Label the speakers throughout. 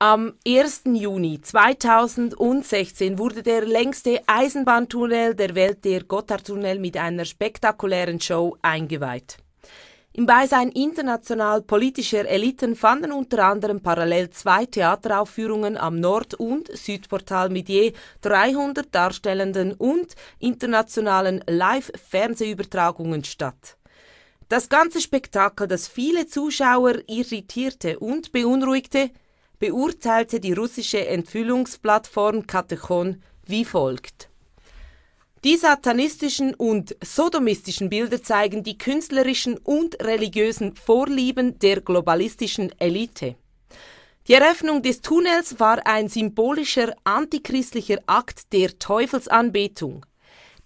Speaker 1: Am 1. Juni 2016 wurde der längste Eisenbahntunnel der Welt, der Gotthardtunnel, mit einer spektakulären Show eingeweiht. Im Beisein international politischer Eliten fanden unter anderem parallel zwei Theateraufführungen am Nord- und Südportal mit je 300 Darstellenden und internationalen Live-Fernsehübertragungen statt. Das ganze Spektakel, das viele Zuschauer irritierte und beunruhigte, beurteilte die russische Entfüllungsplattform Katechon wie folgt. Die satanistischen und sodomistischen Bilder zeigen die künstlerischen und religiösen Vorlieben der globalistischen Elite. Die Eröffnung des Tunnels war ein symbolischer antichristlicher Akt der Teufelsanbetung.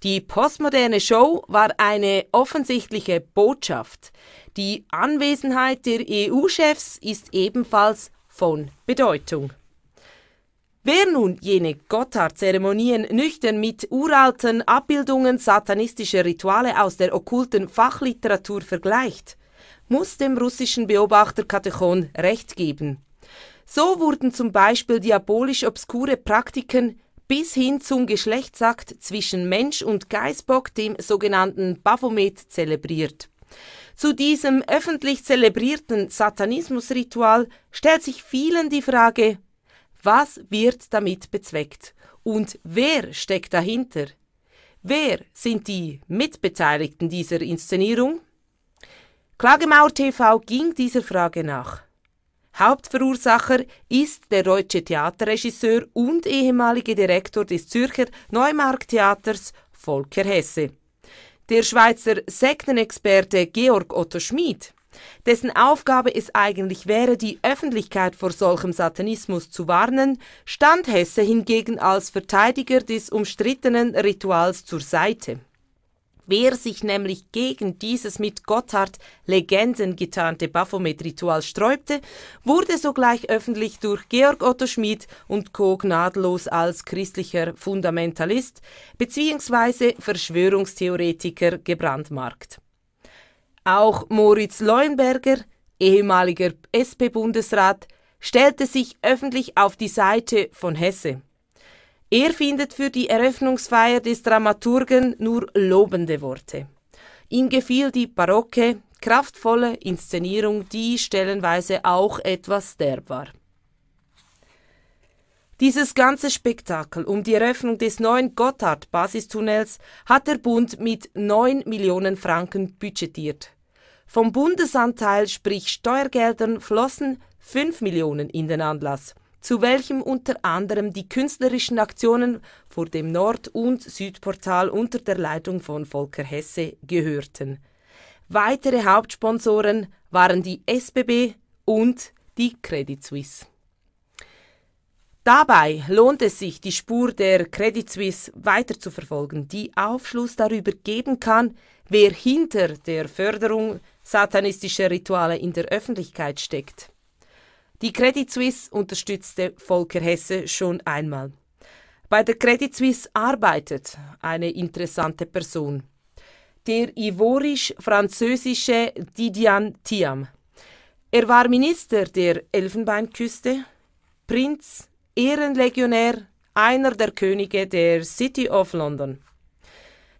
Speaker 1: Die postmoderne Show war eine offensichtliche Botschaft. Die Anwesenheit der EU-Chefs ist ebenfalls von Bedeutung. Wer nun jene Gotthard-Zeremonien nüchtern mit uralten Abbildungen satanistischer Rituale aus der okkulten Fachliteratur vergleicht, muss dem russischen Beobachter Katechon recht geben. So wurden zum Beispiel diabolisch obskure Praktiken bis hin zum Geschlechtsakt zwischen Mensch und Geißbock, dem sogenannten Baphomet, zelebriert. Zu diesem öffentlich zelebrierten Satanismusritual stellt sich vielen die Frage, was wird damit bezweckt und wer steckt dahinter? Wer sind die Mitbeteiligten dieser Inszenierung? Klagemauer TV ging dieser Frage nach. Hauptverursacher ist der deutsche Theaterregisseur und ehemalige Direktor des Zürcher Neumarkttheaters Volker Hesse. Der Schweizer Sektenexperte Georg Otto Schmid, dessen Aufgabe es eigentlich wäre, die Öffentlichkeit vor solchem Satanismus zu warnen, stand Hesse hingegen als Verteidiger des umstrittenen Rituals zur Seite. Wer sich nämlich gegen dieses mit Gotthard Legenden getarnte Baphomet-Ritual sträubte, wurde sogleich öffentlich durch Georg Otto Schmid und Co. gnadlos als christlicher Fundamentalist bzw. Verschwörungstheoretiker gebrandmarkt. Auch Moritz Leuenberger, ehemaliger SP-Bundesrat, stellte sich öffentlich auf die Seite von Hesse. Er findet für die Eröffnungsfeier des Dramaturgen nur lobende Worte. Ihm gefiel die barocke, kraftvolle Inszenierung, die stellenweise auch etwas derb war. Dieses ganze Spektakel um die Eröffnung des neuen Gotthard-Basistunnels hat der Bund mit 9 Millionen Franken budgetiert. Vom Bundesanteil, sprich Steuergeldern, flossen 5 Millionen in den Anlass zu welchem unter anderem die künstlerischen Aktionen vor dem Nord- und Südportal unter der Leitung von Volker Hesse gehörten. Weitere Hauptsponsoren waren die SBB und die Credit Suisse. Dabei lohnt es sich, die Spur der Credit Suisse weiter zu verfolgen, die Aufschluss darüber geben kann, wer hinter der Förderung satanistischer Rituale in der Öffentlichkeit steckt. Die Credit Suisse unterstützte Volker Hesse schon einmal. Bei der Credit Suisse arbeitet eine interessante Person. Der ivorisch-französische Didian Thiam. Er war Minister der Elfenbeinküste, Prinz, Ehrenlegionär, einer der Könige der City of London.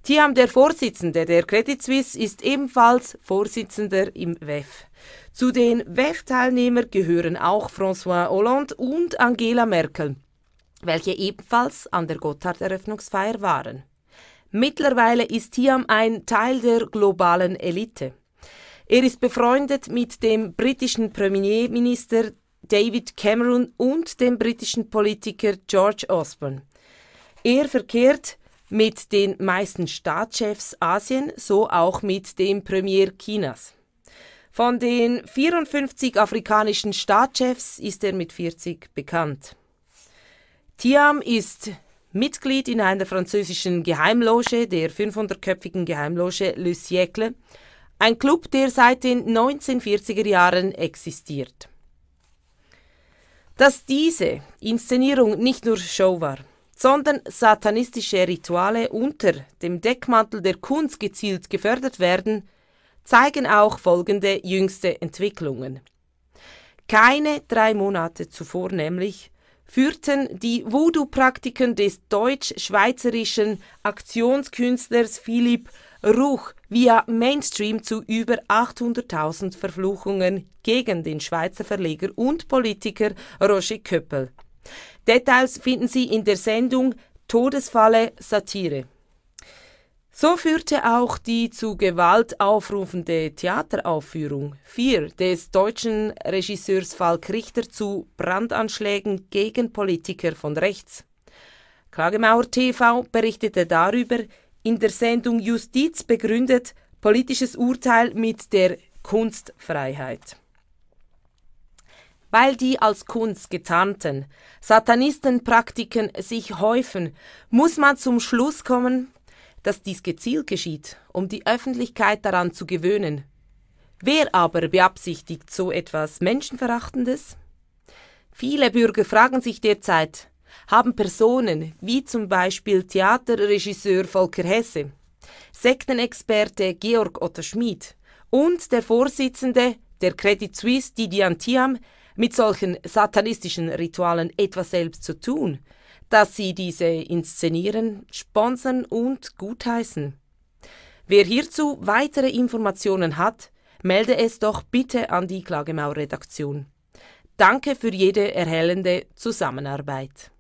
Speaker 1: Thiam, der Vorsitzende der Credit Suisse, ist ebenfalls Vorsitzender im WEF. Zu den WEF-Teilnehmern gehören auch François Hollande und Angela Merkel, welche ebenfalls an der Gotthard-Eröffnungsfeier waren. Mittlerweile ist Tiam ein Teil der globalen Elite. Er ist befreundet mit dem britischen Premierminister David Cameron und dem britischen Politiker George Osborne. Er verkehrt mit den meisten Staatschefs Asien, so auch mit dem Premier Chinas. Von den 54 afrikanischen Staatschefs ist er mit 40 bekannt. Tiam ist Mitglied in einer französischen Geheimloge, der 500-köpfigen Geheimloge Le Siècle, ein Club, der seit den 1940er Jahren existiert. Dass diese Inszenierung nicht nur Show war, sondern satanistische Rituale unter dem Deckmantel der Kunst gezielt gefördert werden, zeigen auch folgende jüngste Entwicklungen. Keine drei Monate zuvor nämlich führten die Voodoo-Praktiken des deutsch-schweizerischen Aktionskünstlers Philipp Ruch via Mainstream zu über 800.000 Verfluchungen gegen den Schweizer Verleger und Politiker Roger Köppel. Details finden Sie in der Sendung Todesfalle Satire. So führte auch die zu Gewalt aufrufende Theateraufführung 4 des deutschen Regisseurs Falk Richter zu Brandanschlägen gegen Politiker von rechts. Klagemauer TV berichtete darüber, in der Sendung Justiz begründet, politisches Urteil mit der Kunstfreiheit. Weil die als Kunst getarnten Satanistenpraktiken sich häufen, muss man zum Schluss kommen, dass dies gezielt geschieht, um die Öffentlichkeit daran zu gewöhnen. Wer aber beabsichtigt so etwas Menschenverachtendes? Viele Bürger fragen sich derzeit, haben Personen wie zum Beispiel Theaterregisseur Volker Hesse, Sektenexperte Georg Otto Schmid und der Vorsitzende der Credit Suisse Didian Thiam mit solchen satanistischen Ritualen etwas selbst zu tun, dass sie diese inszenieren, sponsern und gutheißen. Wer hierzu weitere Informationen hat, melde es doch bitte an die klagemauer redaktion Danke für jede erhellende Zusammenarbeit.